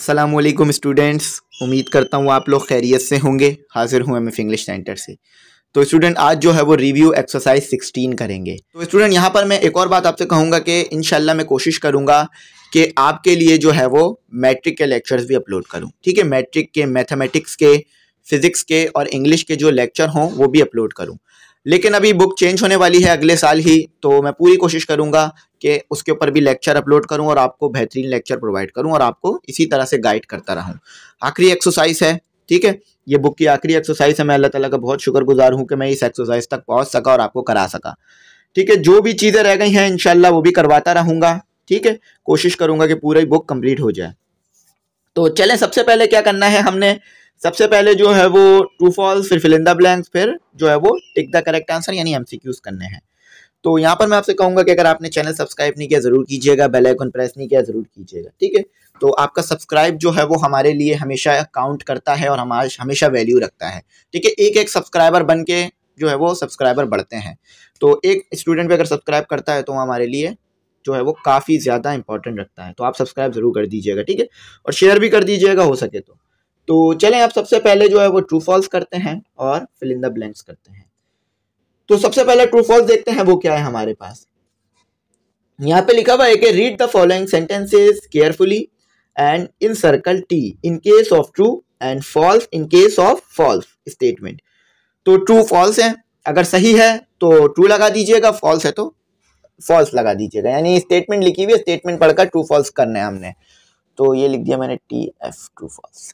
Aslam students उम्मीद करता हूँ आप लोग खैरियत से होंगे हाजिर हूँ एम एफ इंग्लिश सेंटर से तो स्टूडेंट आज जो है वो रिव्यू एक्सरसाइज 16 करेंगे तो स्टूडेंट यहाँ पर मैं एक और बात आपसे कहूँगा कि इन मैं कोशिश करूँगा कि आपके लिए जो है वो मैट्रिक के लेक्चर्स भी अपलोड करूँ ठीक है मैट्रिक के मैथमेटिक्स के फिज़िक्स के और इंग्लिश के जो लेक्चर हों वो भी अपलोड करूँ लेकिन अभी बुक चेंज होने वाली है अगले साल ही तो मैं पूरी कोशिश करूंगा कि उसके ऊपर भी लेक्चर अपलोड करूं और आपको बेहतरीन लेक्चर प्रोवाइड करूं और आपको इसी तरह से गाइड करता रहूं आखिरी एक्सरसाइज है ठीक है ये बुक की आखिरी एक्सरसाइज है मैं अल्लाह तला का बहुत शुक्रगुजार हूं कि मैं इस एक्सरसाइज तक पहुंच सका और आपको करा सका ठीक है जो भी चीज़ें रह गई हैं इनशाला वो भी करवाता रहूँगा ठीक है कोशिश करूँगा कि पूरी बुक कम्प्लीट हो जाए तो चलें सबसे पहले क्या करना है हमने सबसे पहले जो है वो ट्रू फॉल्स फिर फिलिंदा ब्लैंक फिर जो है वो टिक द करेक्ट आंसर यानी एम करने हैं तो यहाँ पर मैं आपसे कहूँगा कि अगर आपने चैनल सब्सक्राइब नहीं किया ज़रूर कीजिएगा बेल आइकन प्रेस नहीं किया ज़रूर कीजिएगा ठीक है तो आपका सब्सक्राइब जो है वो हमारे लिए हमेशा काउंट करता है और हमारे हमेशा वैल्यू रखता है ठीक है एक एक सब्सक्राइबर बन के जो है वो सब्सक्राइबर बढ़ते हैं तो एक स्टूडेंट भी अगर सब्सक्राइब करता है तो हमारे लिए जो है वो काफ़ी ज़्यादा इंपॉर्टेंट रखता है तो आप सब्सक्राइब ज़रूर कर दीजिएगा ठीक है और शेयर भी कर दीजिएगा हो सके तो तो चलें आप सबसे पहले जो है वो ट्रू फॉल्स करते हैं और फिल इन द ब्लैंक्स करते हैं तो सबसे पहले ट्रू फॉल्स देखते हैं वो क्या है हमारे पास यहाँ पे लिखा हुआ है कि read the following sentences carefully and encircle T in case of true and false in case of false statement तो ट्रू फॉल्स है अगर सही है तो ट्रू लगा दीजिएगा फॉल्स है तो फॉल्स लगा दीजिएगा यानी स्टेटमेंट लिखी हुई है स्टेटमेंट पढ़कर ट्रू फॉल्स करना है हमने तो ये लिख दिया मैंने टी एफ ट्रू फॉल्स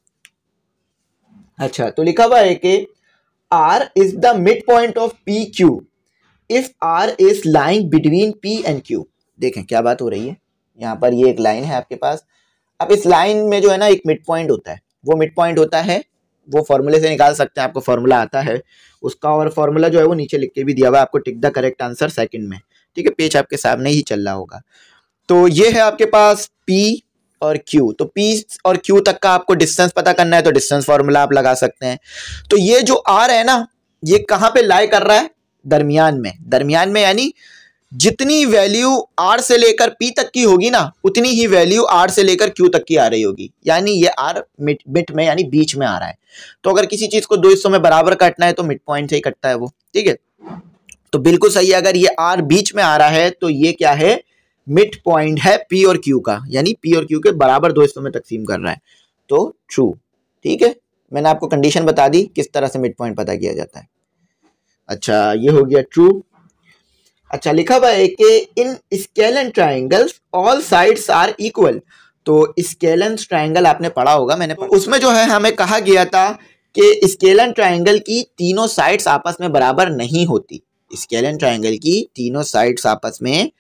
अच्छा तो लिखा हुआ है कि R is the mid point of P Q if R is lying between P and Q देखें क्या बात हो रही है यहाँ पर ये एक लाइन है आपके पास अब इस लाइन में जो है ना एक मिड पॉइंट होता है वो मिड पॉइंट होता है वो फॉर्मूले से निकाल सकते हैं आपको फॉर्मूला आता है उसका और फॉर्मूला जो है वो नीचे लिख के भी दिया हुआ है आपको tick the correct answer second में ठीक है पेज आपके सामने ही चल रहा होगा तो ये है आपके पास पी और Q तो P और Q तक का आपको डिस्टेंस पता करना है तो डिस्टेंस फॉर्मूला आप लगा सकते हैं तो ये जो R है ना ये कहां पे लाई कर रहा है दरमियान में दरमियान में यानी जितनी वैल्यू R से लेकर P तक की होगी ना उतनी ही वैल्यू R से लेकर Q तक की आ रही होगी यानी ये R मिट मिट में यानी बीच में आ रहा है तो अगर किसी चीज़ को दो हिस्सों में बराबर काटना है तो मिड पॉइंट से ही कटता है वो ठीक है तो बिल्कुल सही है अगर ये आर बीच में आ रहा है तो ये क्या है मिड पॉइंट है पी और क्यू का यानी पी और क्यू के बराबर दो हिस्सों में तकसीम कर रहा है तो ट्रू ठीक है मैंने आपको कंडीशन बता दी किस तरह से मिड पॉइंट पता किया जाता है अच्छा ये हो गया ट्रू अच्छा लिखा हुआ है कि in scalene triangles all sides are equal तो स्केलन ट्राइंगल आपने पढ़ा होगा मैंने पढ़ा। उसमें जो है हमें कहा गया था कि स्केलन ट्राइंगल की तीनों साइड्स आपस में बराबर नहीं होती स्केलन ट्राइंगल की तीनों साइड्स आपस में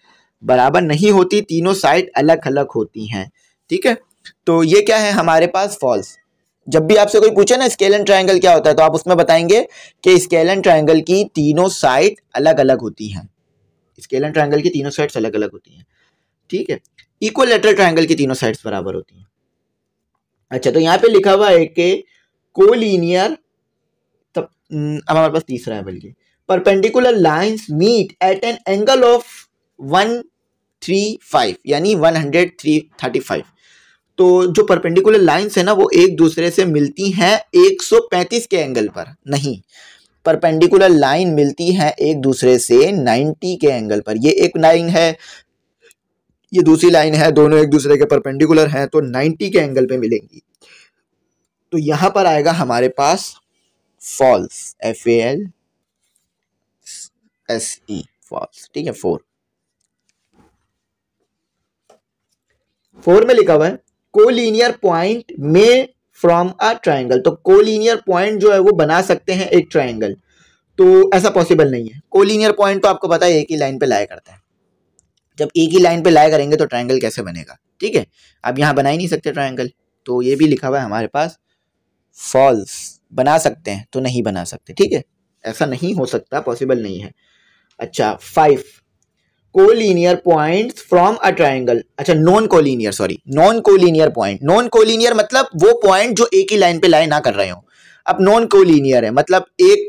बराबर नहीं होती तीनों साइड अलग अलग होती हैं ठीक है तो ये क्या है हमारे पास फॉल्स जब भी आपसे कोई पूछे ना स्केलन ट्राइंगल क्या होता है तो आप उसमें बताएंगे कि स्केलन ट्राइंगल की तीनों साइड अलग अलग होती हैं स्केलन ट्राइंगल की तीनों साइड्स अलग अलग होती हैं ठीक है लेटर ट्राइंगल की तीनों साइड्स बराबर होती हैं अच्छा तो यहाँ पे लिखा हुआ है कि कोलिनियर तब हम्म, अब हमारे पास तीसरा है बल्कि perpendicular lines meet at an angle of one three five यानी one hundred three thirty five तो जो परपेंडिकुलर लाइंस है ना वो एक दूसरे से मिलती हैं 135 के एंगल पर नहीं परपेंडिकुलर लाइन मिलती है एक दूसरे से 90 के एंगल पर ये एक लाइन है ये दूसरी लाइन है दोनों एक दूसरे के परपेंडिकुलर हैं तो 90 के एंगल पे मिलेंगी तो यहाँ पर आएगा हमारे पास false F A L S E false ठीक है फोर फोर में लिखा हुआ है कोलिनियर पॉइंट में फ्रॉम अ ट्राइंगल तो कोलिनियर पॉइंट जो है वो बना सकते हैं एक ट्राइंगल तो ऐसा पॉसिबल नहीं है कोलिनियर पॉइंट तो आपको पता है एक ही लाइन पे लाया करता है जब एक ही लाइन पे लाया करेंगे तो ट्राइंगल कैसे बनेगा ठीक है आप यहाँ बना ही नहीं सकते ट्राइंगल तो ये भी लिखा हुआ है हमारे पास फॉल्स बना सकते हैं तो नहीं बना सकते ठीक है ऐसा नहीं हो सकता पॉसिबल नहीं है अच्छा five collinear point from a triangle अच्छा non collinear sorry non collinear point non collinear मतलब वो पॉइंट जो एक ही लाइन पे लाए ना कर रहे हो अब नॉन कोलिनियर है मतलब एक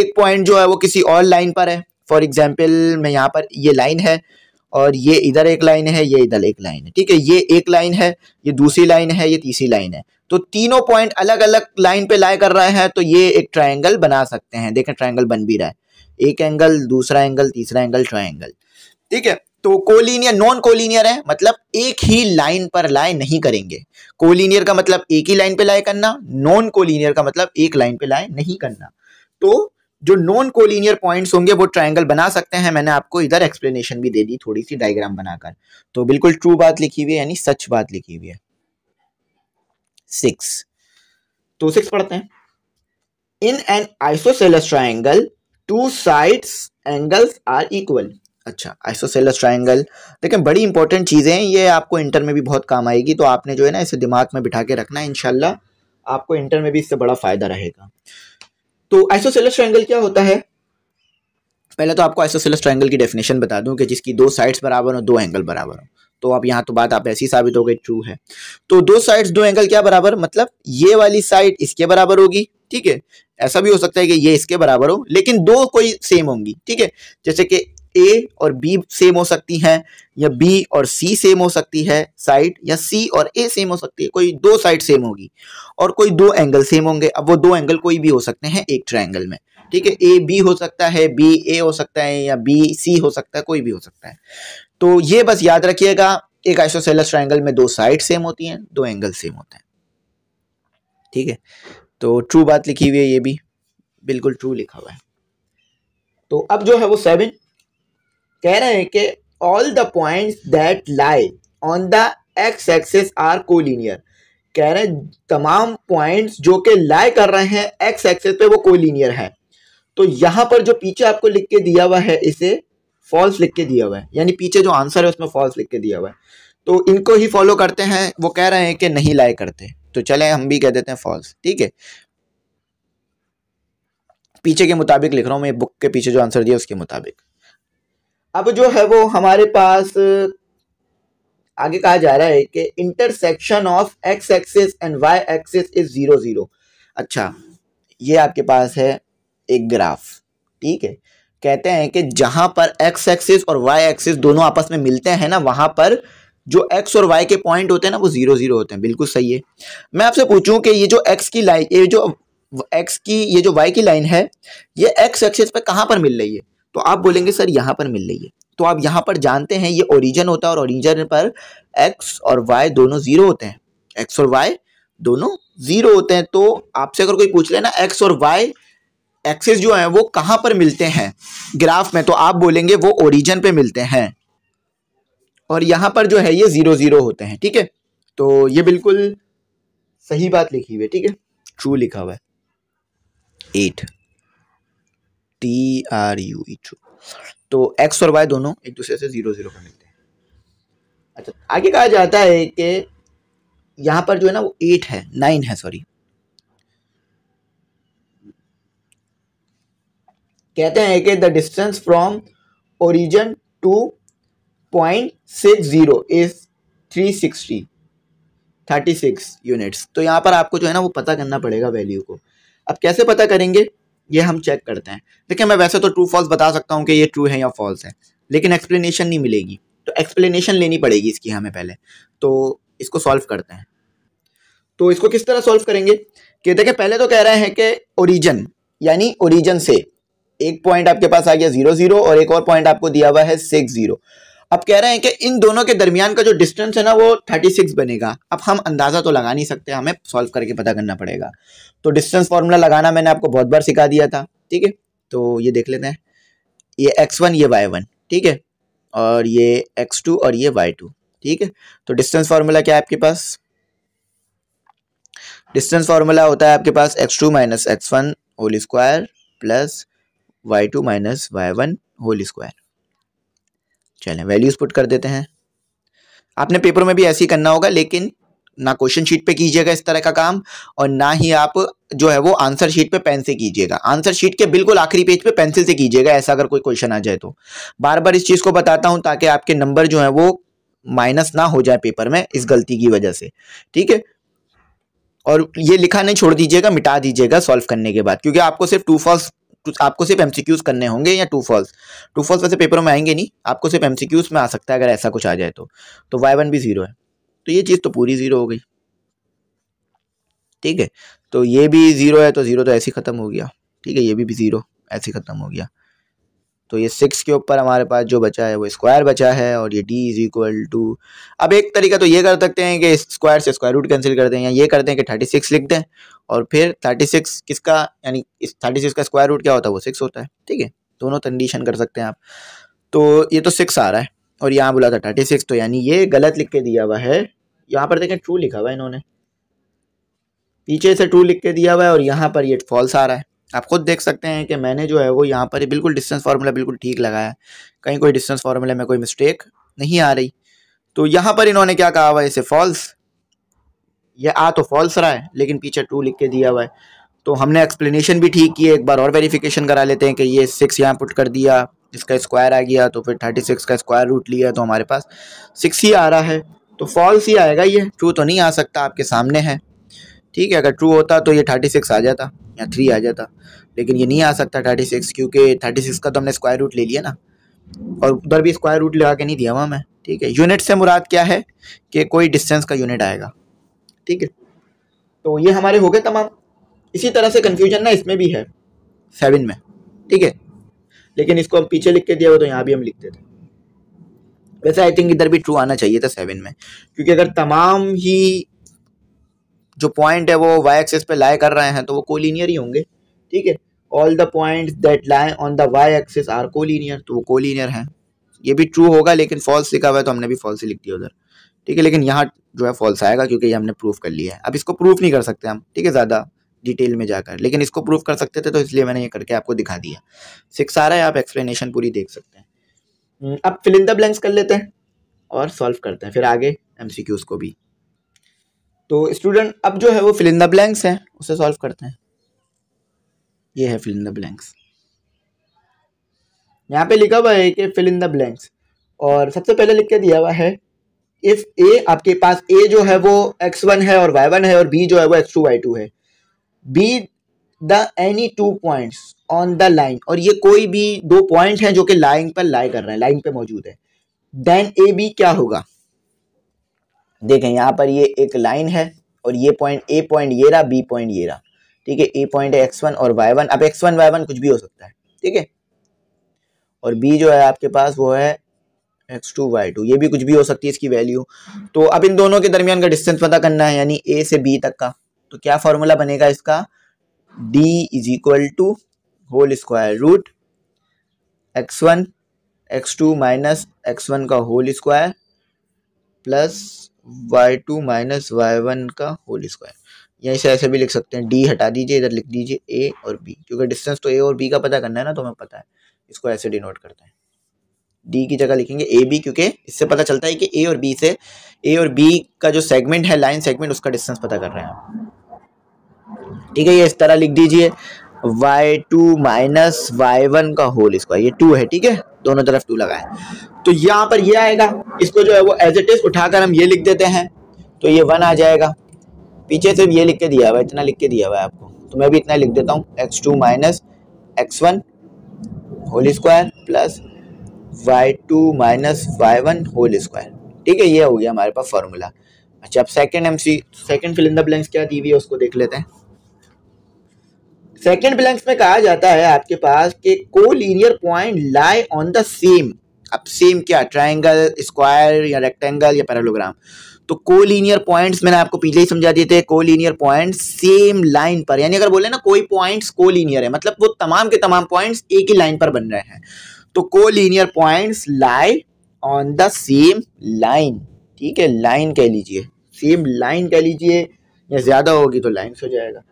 एक पॉइंट जो है वो किसी और लाइन पर है फॉर एग्जाम्पल मैं यहाँ पर ये लाइन है और ये इधर एक लाइन है ये इधर एक लाइन है ठीक है ये एक लाइन है ये दूसरी लाइन है ये तीसरी लाइन है तो तीनों पॉइंट अलग अलग लाइन पे लाए कर रहे हैं तो ये एक ट्राइंगल बना सकते हैं देखें ट्राइंगल बन भी रहा है एक एंगल दूसरा एंगल तीसरा एंगल चौथा एंगल ठीक है तो कोलिनियर नॉन कोलिनियर है मतलब एक ही लाइन पर लाए नहीं करेंगे कोलिनियर का मतलब एक ही लाइन पे लाए करना नॉन कोलिनियर का मतलब एक लाइन पे लाए नहीं करना तो जो नॉन कोलिनियर पॉइंट्स होंगे वो ट्रायंगल बना सकते हैं मैंने आपको इधर एक्सप्लेनेशन भी दे दी थोड़ी सी डायग्राम बनाकर तो बिल्कुल ट्रू बात लिखी हुई है यानी सच बात लिखी हुई है सिक्स तो सिक्स पढ़ते हैं in an isosceles triangle two sides angles are equal अच्छा आइसोसेलस ट्राइंगल देखें बड़ी इंपॉर्टेंट चीज़ें हैं ये आपको इंटर में भी बहुत काम आएगी तो आपने जो है ना इसे दिमाग में बिठा के रखना है इनशाला आपको इंटर में भी इससे बड़ा फ़ायदा रहेगा तो आइसोसेलस ट्राइंगल क्या होता है पहले तो आपको आइसोसेलस ट्राइंगल की डेफिनेशन बता दूं कि जिसकी दो साइड्स बराबर हो दो एंगल बराबर हो तो आप यहाँ तो बात आप ऐसी साबित हो गई ट्रू है तो दो साइड्स दो एंगल क्या बराबर मतलब ये वाली साइड इसके बराबर होगी ठीक है ऐसा भी हो सकता है कि ये इसके बराबर हो लेकिन दो कोई सेम होंगी ठीक है जैसे कि ए और बी सेम हो सकती हैं या बी और सी सेम हो सकती है साइड या सी और ए सेम हो सकती है कोई दो साइड सेम होगी और कोई दो एंगल सेम होंगे अब वो दो एंगल कोई भी हो सकते हैं एक ट्रायंगल में ठीक है ए बी हो सकता है बी ए हो सकता है या बी सी हो सकता है कोई भी हो सकता है तो ये बस याद रखिएगा एक आइसोसेलस ट्राइंगल में दो साइड सेम होती हैं दो एंगल सेम होते हैं ठीक है तो ट्रू बात लिखी हुई है ये भी बिल्कुल ट्रू लिखा हुआ है तो अब जो है वो सेवन कह रहे हैं कि all the points that lie on the X axes are collinear कह रहे हैं तमाम पॉइंट्स जो कि लाई कर रहे हैं एक्स एक्सेस पे वो कोलिनियर है तो यहां पर जो पीछे आपको लिख के दिया हुआ है इसे फॉल्स लिख के दिया हुआ है यानी पीछे जो आंसर है उसमें फॉल्स लिख के दिया हुआ है तो इनको ही फॉलो करते हैं वो कह रहे हैं कि नहीं लाए करते तो चले हम भी कह देते हैं फॉल्स ठीक है पीछे के मुताबिक लिख रहा हूँ मैं बुक के पीछे जो आंसर दिया उसके मुताबिक अब जो है वो हमारे पास आगे कहा जा रहा है कि intersection of X axis and Y axis is zero zero अच्छा ये आपके पास है एक ग्राफ ठीक है कहते हैं कि जहां पर एक्स एक्सिस और वाई एक्सिस दोनों आपस में मिलते हैं ना वहां पर जो एक्स और वाई के पॉइंट होते हैं ना वो जीरो जीरो होते हैं बिल्कुल सही है मैं आपसे पूछूं कि ये जो एक्स की लाइन ये जो एक्स की ये जो वाई की लाइन है ये एक्स एक्सिस पे कहाँ पर मिल रही है तो आप बोलेंगे सर यहाँ पर मिल रही है तो आप यहाँ पर जानते हैं ये ओरिजन होता है और ओरिजन पर एक्स और वाई दोनों जीरो होते हैं एक्स और वाई दोनों जीरो होते हैं तो आपसे अगर कोई पूछ लेना एक्स और वाई एक्सेस जो है वो कहां पर मिलते हैं ग्राफ में तो आप बोलेंगे वो ओरिजन पे मिलते हैं और यहां पर जो है ये ज़ीरो ज़ीरो होते हैं ठीक है तो ये बिल्कुल सही बात लिखी हुई है ठीक है ट्रू लिखा हुआ है eight T R U E true तो एक्स और वाई दोनों एक दूसरे से ज़ीरो ज़ीरो पर मिलते हैं अच्छा आगे कहा जाता है कि यहां पर जो है ना वो एट है नाइन है सॉरी कहते हैं कि the distance from origin to point six zero is three sixty thirty six units तो यहाँ पर आपको जो है ना वो पता करना पड़ेगा वैल्यू को अब कैसे पता करेंगे ये हम चेक करते हैं देखिए मैं वैसे तो ट्रू फॉल्स बता सकता हूँ कि ये ट्रू है या फॉल्स है लेकिन एक्सप्लेनेशन नहीं मिलेगी तो एक्सप्लेनेशन लेनी पड़ेगी इसकी हमें पहले तो इसको सॉल्व करते हैं तो इसको किस तरह सॉल्व करेंगे कि देखिए पहले तो कह रहे हैं कि ओरिजन यानी ओरिजन से एक पॉइंट आपके पास आ गया जीरो जीरो और एक और पॉइंट आपको दिया हुआ है सिक्स जीरो अब कह रहे हैं कि इन दोनों के दरमियान का जो डिस्टेंस है ना वो थर्टी सिक्स बनेगा अब हम अंदाज़ा तो लगा नहीं सकते हमें सॉल्व करके पता करना पड़ेगा तो डिस्टेंस फार्मूला लगाना मैंने आपको बहुत बार सिखा दिया था ठीक है तो ये देख लेते हैं ये एक्स वन ये वाई वन ठीक है और ये एक्स टू और ये वाई टू ठीक है तो डिस्टेंस फार्मूला क्या है आपके पास डिस्टेंस फार्मूला होता है आपके पास X two minus x one whole square plus Y two minus Y one whole square चलें वैल्यूज़ पुट कर देते हैं आपने पेपर में भी ऐसे ही करना होगा लेकिन ना क्वेश्चन शीट पे कीजिएगा इस तरह का काम और ना ही आप जो है वो आंसर शीट पे पेन से कीजिएगा आंसर शीट के बिल्कुल आखिरी पेज पे पेंसिल से कीजिएगा ऐसा अगर कोई क्वेश्चन आ जाए तो बार बार इस चीज़ को बताता हूं ताकि आपके नंबर जो है वो माइनस ना हो जाए पेपर में इस गलती की वजह से ठीक है और ये लिखा नहीं छोड़ दीजिएगा मिटा दीजिएगा सॉल्व करने के बाद क्योंकि आपको सिर्फ टू फॉल्स आपको सिर्फ एमसीक्यूज करने होंगे या टू फॉल्स टू फॉल्स वैसे पेपरों में आएंगे नहीं आपको सिर्फ एमसीक्यूज में आ सकता है अगर ऐसा कुछ आ जाए तो तो वाई वन भी जीरो है तो ये चीज़ तो पूरी जीरो हो गई ठीक है तो ये भी जीरो है तो जीरो तो ऐसे ही खत्म हो गया ठीक है ये भी, भी जीरो ऐसे ही खत्म हो गया तो ये सिक्स के ऊपर हमारे पास जो बचा है वो स्क्वायर बचा है और ये डी इज इक्वल टू अब एक तरीका तो ये कर सकते हैं कि स्क्वायर से स्क्वायर रूट कैंसिल करते हैं या ये करते हैं कि थर्टी सिक्स लिख दें और फिर थर्टी सिक्स किसका यानी इस थर्टी सिक्स का स्क्वायर रूट क्या होता है वो सिक्स होता है ठीक है दोनों कंडीशन कर सकते हैं आप तो ये तो सिक्स आ रहा है और यहाँ बोला था थर्टी सिक्स तो यानी ये गलत लिख के दिया हुआ है यहाँ पर देखें ट्रू लिखा हुआ है इन्होंने पीछे से ट्रू लिख के दिया हुआ है और यहाँ पर ये फॉल्स आ रहा है आप खुद देख सकते हैं कि मैंने जो है वो यहाँ पर बिल्कुल डिस्टेंस फार्मूला बिल्कुल ठीक लगाया है कहीं कोई डिस्टेंस फार्मूला में कोई मिस्टेक नहीं आ रही तो यहाँ पर इन्होंने क्या कहा हुआ है इसे फॉल्स ये आ तो फॉल्स रहा है लेकिन पीछे टू लिख के दिया हुआ है तो हमने एक्सप्लेनेशन भी ठीक किया एक बार और वेरिफिकेशन करा लेते हैं कि ये सिक्स यहाँ पुट कर दिया इसका स्क्वायर आ गया तो फिर थर्टी सिक्स का स्क्वायर रूट लिया तो हमारे पास सिक्स ही आ रहा है तो फॉल्स ही आएगा ये ट्रू तो नहीं आ सकता आपके सामने है ठीक है अगर ट्रू होता तो ये थर्टी सिक्स आ जाता या थ्री आ जाता लेकिन ये नहीं आ सकता थर्टी सिक्स क्योंकि थर्टी सिक्स का तो हमने स्क्वायर रूट ले लिया ना और उधर भी स्क्वायर रूट लगा के नहीं दिया हुआ मैं ठीक है यूनिट से मुराद क्या है कि कोई डिस्टेंस का यूनिट आएगा ठीक है तो ये हमारे हो गए तमाम इसी तरह से कन्फ्यूजन ना इसमें भी है सेवन में ठीक है लेकिन इसको हम पीछे लिख के दिया हो तो यहाँ भी हम लिखते थे वैसे आई थिंक इधर भी ट्रू आना चाहिए था सेवन में क्योंकि अगर तमाम ही जो पॉइंट है वो वाई एक्सेस पे लाई कर रहे हैं तो वो कोलिनियर ही होंगे ठीक है all the point that lie on the Y axes are collinear तो वो कोलिनियर है ये भी ट्रू होगा लेकिन फॉल्स लिखा हुआ है तो हमने भी फॉल्स ही लिख दिया उधर ठीक है लेकिन यहाँ जो है फॉल्स आएगा क्योंकि ये हमने प्रूफ कर लिया है अब इसको प्रूफ नहीं कर सकते हम ठीक है ज़्यादा डिटेल में जाकर लेकिन इसको प्रूफ कर सकते थे तो इसलिए मैंने ये करके आपको दिखा दिया सिक्स आ रहा है आप एक्सप्लेनेशन पूरी देख सकते हैं हम्म, अब फिलिंदा ब्लैंक्स कर लेते हैं और सॉल्व करते हैं फिर आगे एम को भी तो स्टूडेंट अब जो है वो फिल इन द ब्लैंक्स है उसे सॉल्व करते हैं ये है फिल इन द ब्लैंक्स यहाँ पे लिखा हुआ है कि फिल इन द ब्लैंक्स और सबसे पहले लिख के दिया हुआ है इफ़ ए आपके पास ए जो है वो एक्स वन है और वाई वन है और बी जो है वो एक्स टू वाई टू है be the any two points on the line और ये कोई भी दो पॉइंट हैं जो कि लाइन पर लाई कर रहे हैं लाइन पे मौजूद है देन ए बी क्या होगा देखें यहाँ पर ये एक लाइन है और ये पॉइंट ए पॉइंट ये रहा बी पॉइंट ये रहा ठीक है ए पॉइंट है एक्स वन और वाई वन अब एक्स वन वाई वन कुछ भी हो सकता है ठीक है और बी जो है आपके पास वो है एक्स टू वाई टू ये भी कुछ भी हो सकती है इसकी वैल्यू तो अब इन दोनों के दरमियान का डिस्टेंस पता करना है यानी ए से बी तक का तो क्या फॉर्मूला बनेगा इसका d is equal to whole square root x one x two minus x one का whole square plus Y two minus Y one का होल स्क्वायर या इसे ऐसे भी लिख सकते हैं डी हटा दीजिए इधर लिख दीजिए ए और बी क्योंकि डिस्टेंस तो ए और बी का पता करना है ना तो हमें पता है इसको ऐसे डिनोट करते हैं डी की जगह लिखेंगे ए बी क्योंकि इससे पता चलता है कि ए और बी से ए और बी का जो सेगमेंट है लाइन सेगमेंट उसका डिस्टेंस पता कर रहे हैं ठीक है ये इस तरह लिख दीजिए y two minus Y one का होल स्क्वायर ये टू है ठीक है दोनों तरफ टू लगा है तो यहाँ पर ये आएगा इसको जो है वो एज इट इज़ उठाकर हम ये लिख देते हैं तो ये वन आ जाएगा पीछे सिर्फ ये लिख के दिया हुआ है इतना लिख के दिया हुआ है आपको तो मैं भी इतना लिख देता हूँ x two minus x one whole square plus Y two minus Y one whole square ठीक है ये हो गया हमारे पास फॉर्मूला अच्छा अब second M C second fill in the blanks क्या दी हुई है उसको देख लेते हैं सेकेंड ब्लैंक्स में कहा जाता है आपके पास के को linear point lie on the same अब सेम क्या ट्राइंगल स्क्वायर या रेक्टेंगल या पैरालोग्राम तो कोलिनियर पॉइंट्स मैंने आपको पीछे ही समझा दिए थे कोलिनियर पॉइंट्स सेम लाइन पर यानी अगर बोले ना कोई पॉइंट्स कोलिनियर है मतलब वो तमाम के तमाम पॉइंट्स एक ही लाइन पर बन रहे हैं तो collinear points lie on the same line ठीक है लाइन कह लीजिए सेम लाइन कह लीजिए या ज्यादा होगी तो लाइन्स हो जाएगा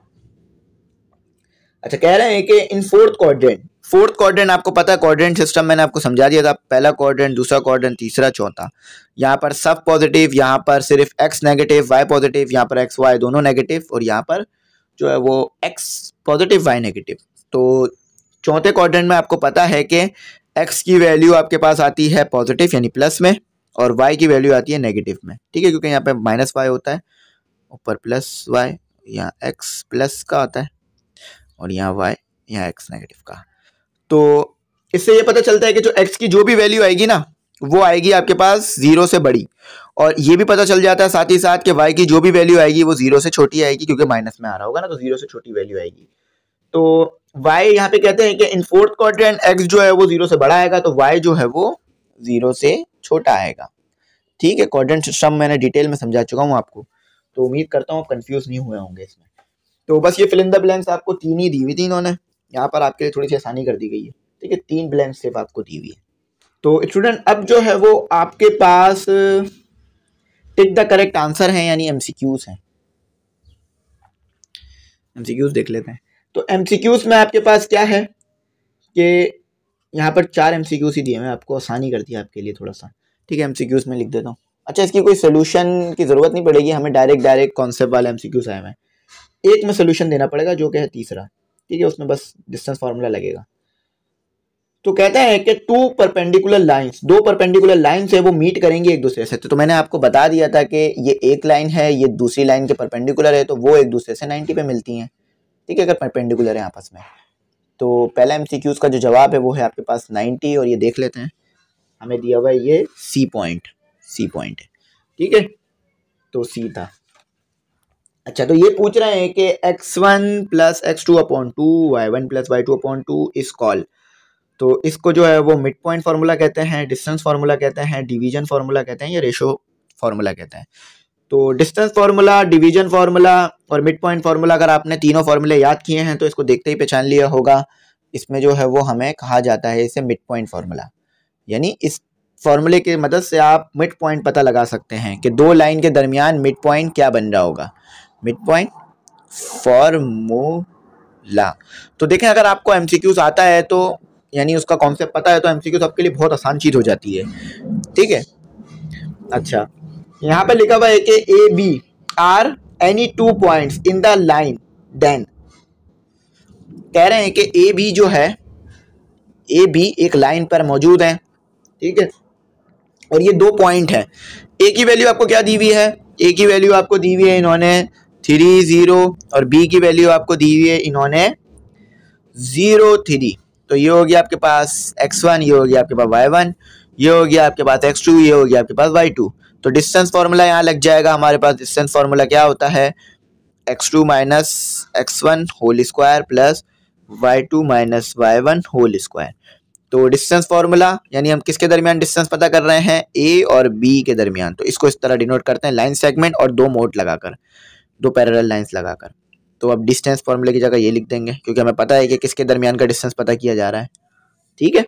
अच्छा कह रहे हैं कि in fourth quadrant fourth quadrant आपको पता है क्वाड्रेंट सिस्टम मैंने आपको समझा दिया था पहला क्वाड्रेंट दूसरा क्वाड्रेंट तीसरा चौथा यहाँ पर सब पॉजिटिव यहाँ पर सिर्फ एक्स नेगेटिव वाई पॉजिटिव यहाँ पर एक्स वाई दोनों नेगेटिव और यहाँ पर जो है वो एक्स पॉजिटिव वाई नेगेटिव तो चौथे क्वाड्रेंट में आपको पता है कि एक्स की वैल्यू आपके पास आती है पॉजिटिव यानी प्लस में और वाई की वैल्यू आती है नेगेटिव में ठीक है क्योंकि यहाँ पर माइनस वाई होता है ऊपर प्लस वाई यहाँ एक्स प्लस का आता है और यहाँ वाई यहाँ एक्स नेगेटिव का तो इससे ये पता चलता है कि जो एक्स की जो भी वैल्यू आएगी ना वो आएगी आपके पास जीरो से बड़ी और ये भी पता चल जाता है साथ ही साथ कि वाई की जो भी वैल्यू आएगी वो जीरो से छोटी आएगी क्योंकि माइनस में आ रहा होगा ना तो जीरो से छोटी वैल्यू आएगी तो वाई यहाँ पे कहते हैं कि इन फोर्थ क्वाड्रेंट x जो है वो जीरो से बड़ा आएगा तो वाई जो है वो जीरो से छोटा आएगा ठीक है क्वाड्रेंट सिस्टम मैंने डिटेल में समझा चुका हूँ आपको तो उम्मीद करता हूँ आप कंफ्यूज नहीं हुए होंगे इसमें तो बस ये फिलिंदा ब्लैंक्स आपको तीन ही दी हुई थी इन्होंने यहाँ पर आपके लिए थोड़ी सी आसानी कर दी गई है ठीक है तीन ब्लैंक स्टेप आपको दी हुई है तो स्टूडेंट अब जो है वो आपके पास टिक द करेक्ट आंसर है यानी एमसीक्यूज हैं एमसीक्यूज देख लेते हैं तो एमसीक्यूज में आपके पास क्या है कि यहाँ पर चार एमसीक्यूज ही दिए मैं आपको आसानी कर दी आपके लिए थोड़ा सा ठीक है एमसीक्यूज में लिख देता हूँ अच्छा इसकी कोई सोल्यूशन की ज़रूरत नहीं पड़ेगी हमें डायरेक्ट डायरेक्ट कॉन्सेप्ट वाले एमसीक्यूज आए हुए हैं एक में सोल्यूशन देना पड़ेगा जो कि है तीसरा ठीक है उसमें बस डिस्टेंस फार्मूला लगेगा तो कहता है कि टू परपेंडिकुलर लाइंस दो परपेंडिकुलर लाइंस है वो मीट करेंगी एक दूसरे से तो, मैंने आपको बता दिया था कि ये एक लाइन है ये दूसरी लाइन के परपेंडिकुलर है तो वो एक दूसरे से नाइन्टी पे मिलती हैं ठीक है अगर परपेंडिकुलर है आपस में तो पहला एम का जो जवाब है वो है आपके पास नाइन्टी और ये देख लेते हैं हमें दिया हुआ है ये सी पॉइंट सी पॉइंट ठीक है तो सी था अच्छा तो ये पूछ रहे हैं कि x1 one plus x two upon two y one plus Y two upon two is called तो इसको जो है वो मिड पॉइंट फार्मूला कहते हैं डिस्टेंस फार्मूला कहते हैं डिवीजन फार्मूला कहते हैं या रेशो फार्मूला कहते हैं तो डिस्टेंस फार्मूला डिवीजन फार्मूला और मिड पॉइंट फार्मूला अगर आपने तीनों फार्मूले याद किए हैं तो इसको देखते ही पहचान लिया होगा इसमें जो है वो हमें कहा जाता है इसे मिड पॉइंट फार्मूला यानी इस फार्मूले की मदद से आप मिड पॉइंट पता लगा सकते हैं कि दो लाइन के दरमियान मिड पॉइंट क्या बन रहा होगा मिड पॉइंट फॉर्मूला तो देखें अगर आपको एम आता है तो यानी उसका कॉन्सेप्ट पता है तो एम आपके लिए बहुत आसान चीज़ हो जाती है ठीक है अच्छा यहाँ पर लिखा हुआ है कि A B are any two points in the line then कह रहे हैं कि ए बी जो है ए बी एक लाइन पर मौजूद है ठीक है और ये दो पॉइंट है ए की वैल्यू आपको क्या दी हुई है ए की वैल्यू आपको दी हुई है इन्होंने थ्री ज़ीरो और बी की वैल्यू आपको दी हुई है इन्होंने ज़ीरो थ्री तो ये हो गया आपके पास एक्स वन ये हो गया आपके पास वाई वन ये हो गया आपके पास एक्स टू ये हो गया आपके पास वाई टू तो डिस्टेंस फार्मूला यहाँ लग जाएगा हमारे पास डिस्टेंस फार्मूला क्या होता है x two minus x one whole square plus Y two minus Y one whole square तो डिस्टेंस फार्मूला यानी हम किसके दरमियान डिस्टेंस पता कर रहे हैं ए और बी के दरमियान तो इसको इस तरह डिनोट करते हैं लाइन सेगमेंट और दो मोट लगाकर दो पैरल लाइन्स लगाकर तो अब डिस्टेंस फॉर्मूले की जगह ये लिख देंगे क्योंकि हमें पता है कि किसके दरमियान का डिस्टेंस पता किया जा रहा है ठीक है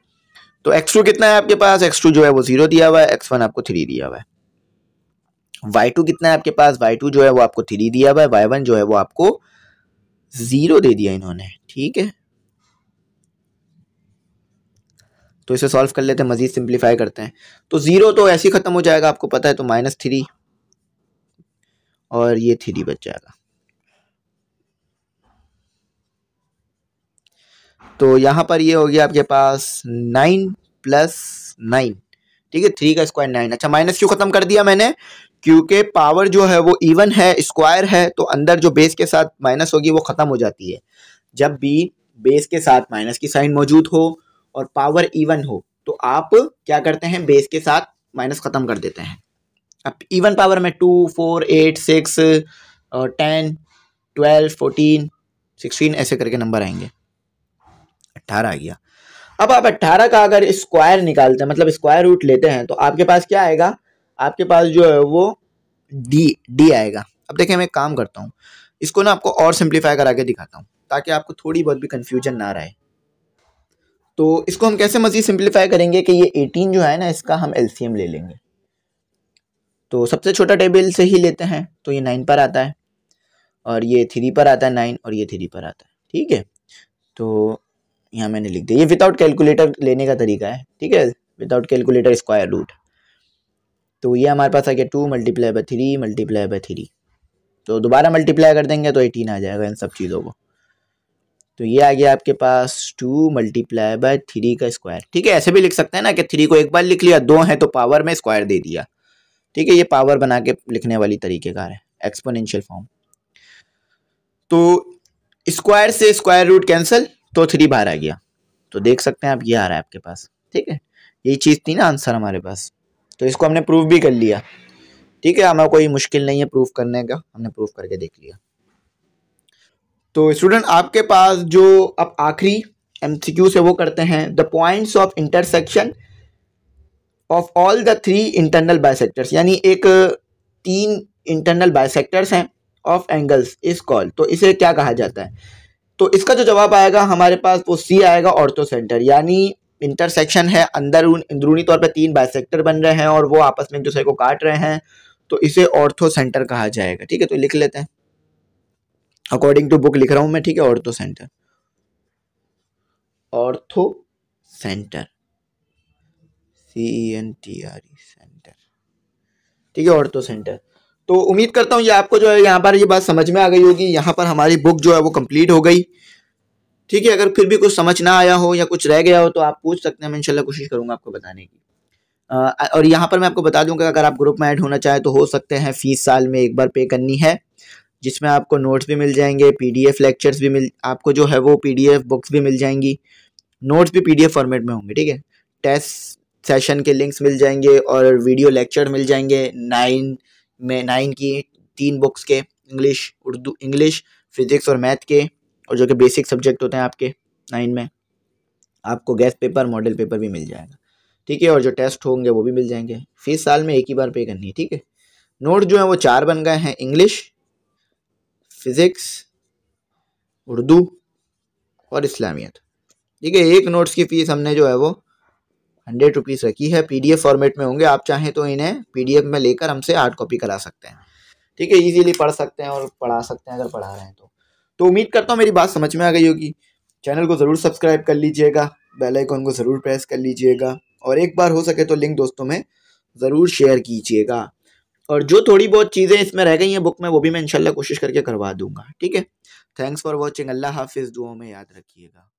तो एक्स टू कितना है आपके पास एक्स टू जो है वो जीरो दिया हुआ है एक्स वन आपको थ्री दिया हुआ है वाई टू कितना है आपके पास वाई टू जो है वो आपको थ्री दिया हुआ है वाई वन जो है वो आपको जीरो दे दिया इन्होंने ठीक है तो इसे सॉल्व कर लेते हैं मजीद सिंप्लीफाई करते हैं तो जीरो तो ऐसे ही खत्म हो जाएगा आपको पता है तो माइनस थ्री और ये थ्री बच जाएगा तो यहां पर ये हो गया आपके पास नाइन प्लस नाइन ठीक है थ्री का स्क्वायर नाइन अच्छा माइनस क्यों खत्म कर दिया मैंने क्योंकि पावर जो है वो इवन है स्क्वायर है तो अंदर जो बेस के साथ माइनस होगी वो ख़त्म हो जाती है जब भी बेस के साथ माइनस की साइन मौजूद हो और पावर इवन हो तो आप क्या करते हैं बेस के साथ माइनस ख़त्म कर देते हैं इवन पावर में टू फोर एट सिक्स और टेन ट्वेल्व फोर्टीन सिक्सटीन ऐसे करके नंबर आएंगे अट्ठारह आ गया अब आप अट्ठारह का अगर स्क्वायर निकालते हैं मतलब स्क्वायर रूट लेते हैं तो आपके पास क्या आएगा आपके पास जो है वो डी डी आएगा अब देखिए मैं काम करता हूँ इसको ना आपको और सिंप्लीफाई करा के दिखाता हूँ ताकि आपको थोड़ी बहुत भी कन्फ्यूजन ना रहे तो इसको हम कैसे मज़ीद सिंप्लीफाई करेंगे कि ये एटीन जो है ना इसका हम एल ले लेंगे तो सबसे छोटा टेबल से ही लेते हैं तो ये नाइन पर आता है और ये थ्री पर आता है नाइन और ये थ्री पर आता है ठीक है तो यहाँ मैंने लिख दिया ये विदाउट कैलकुलेटर लेने का तरीका है ठीक है विदाउट कैलकुलेटर स्क्वायर रूट तो ये हमारे पास आ गया two multiply by three multiply by three तो दोबारा मल्टीप्लाई कर देंगे तो एटीन आ जाएगा इन सब चीज़ों को तो ये आ गया आपके पास टू मल्टीप्लाई बाय थ्री का स्क्वायर ठीक है ऐसे भी लिख सकते हैं ना कि थ्री को एक बार लिख लिया दो है तो पावर में स्क्वायर दे दिया ठीक है ये पावर बना के लिखने वाली तरीकेकार है एक्सपोनेंशियल फॉर्म तो स्क्वायर से स्क्वायर रूट कैंसिल तो थ्री बाहर आ गया तो देख सकते हैं आप ये आ रहा है आपके पास ठीक है यही चीज़ थी ना आंसर हमारे पास तो इसको हमने प्रूफ भी कर लिया ठीक है हमें कोई मुश्किल नहीं है प्रूफ करने का हमने प्रूफ करके देख लिया तो स्टूडेंट आपके पास जो अब आखिरी एम से वो करते हैं the points of intersection of all the three internal bisectors यानी एक तीन इंटरनल बायसेक्टर्स हैं ऑफ एंगल्स इस कॉल तो इसे क्या कहा जाता है तो इसका जो जवाब आएगा हमारे पास वो सी आएगा ऑर्थो सेंटर यानी इंटरसेक्शन है अंदर अंदरूनी तौर पर तीन बायसेक्टर बन रहे हैं और वो आपस में एक दूसरे को काट रहे हैं तो इसे ऑर्थो सेंटर कहा जाएगा ठीक है तो लिख लेते हैं अकॉर्डिंग टू बुक लिख रहा हूं मैं ठीक है orthocentre orthocentre C E N T R E centre ठीक है ऑर्थो तो सेंटर तो उम्मीद करता हूँ ये आपको जो है यहाँ पर ये बात समझ में आ गई होगी यहाँ पर हमारी बुक जो है वो कंप्लीट हो गई ठीक है अगर फिर भी कुछ समझ ना आया हो या कुछ रह गया हो तो आप पूछ सकते हैं मैं इनशाला कोशिश करूँगा आपको बताने की आ, और यहाँ पर मैं आपको बता दूंगा अगर आप ग्रुप में ऐड होना चाहें तो हो सकते हैं फीस साल में एक बार पे करनी है जिसमें आपको नोट्स भी मिल जाएंगे पीडीएफ लेक्चर्स भी मिल आपको जो है वो पीडीएफ बुक्स भी मिल जाएंगी नोट्स भी पीडीएफ फॉर्मेट में होंगे ठीक है टेस्ट सेशन के लिंक्स मिल जाएंगे और वीडियो लेक्चर मिल जाएंगे नाइन में नाइन की तीन बुक्स के इंग्लिश उर्दू इंग्लिश फिज़िक्स और मैथ के और जो कि बेसिक सब्जेक्ट होते हैं आपके नाइन में आपको गैस पेपर मॉडल पेपर भी मिल जाएगा ठीक है और जो टेस्ट होंगे वो भी मिल जाएंगे फीस साल में एक ही बार पे करनी है ठीक है नोट जो है वो चार बन गए हैं इंग्लिश फिज़िक्स उर्दू और इस्लामियत ठीक है एक नोट्स की फ़ीस हमने जो है वो हंड्रेड रुपीज़ रखी है पीडीएफ फॉर्मेट में होंगे आप चाहें तो इन्हें पीडीएफ में लेकर हमसे हार्ड कॉपी करा सकते हैं ठीक है इजीली पढ़ सकते हैं और पढ़ा सकते हैं अगर पढ़ा रहे हैं तो तो उम्मीद करता हूँ मेरी बात समझ में आ गई होगी चैनल को ज़रूर सब्सक्राइब कर लीजिएगा बेल को ज़रूर प्रेस कर लीजिएगा और एक बार हो सके तो लिंक दोस्तों में ज़रूर शेयर कीजिएगा और जो थोड़ी बहुत चीज़ें इसमें रह गई हैं बुक में वो भी मैं इंशाल्लाह कोशिश करके करवा दूंगा ठीक है थैंक्स फॉर वॉचिंग अल्लाह हाफिज़ दुआ में याद रखिएगा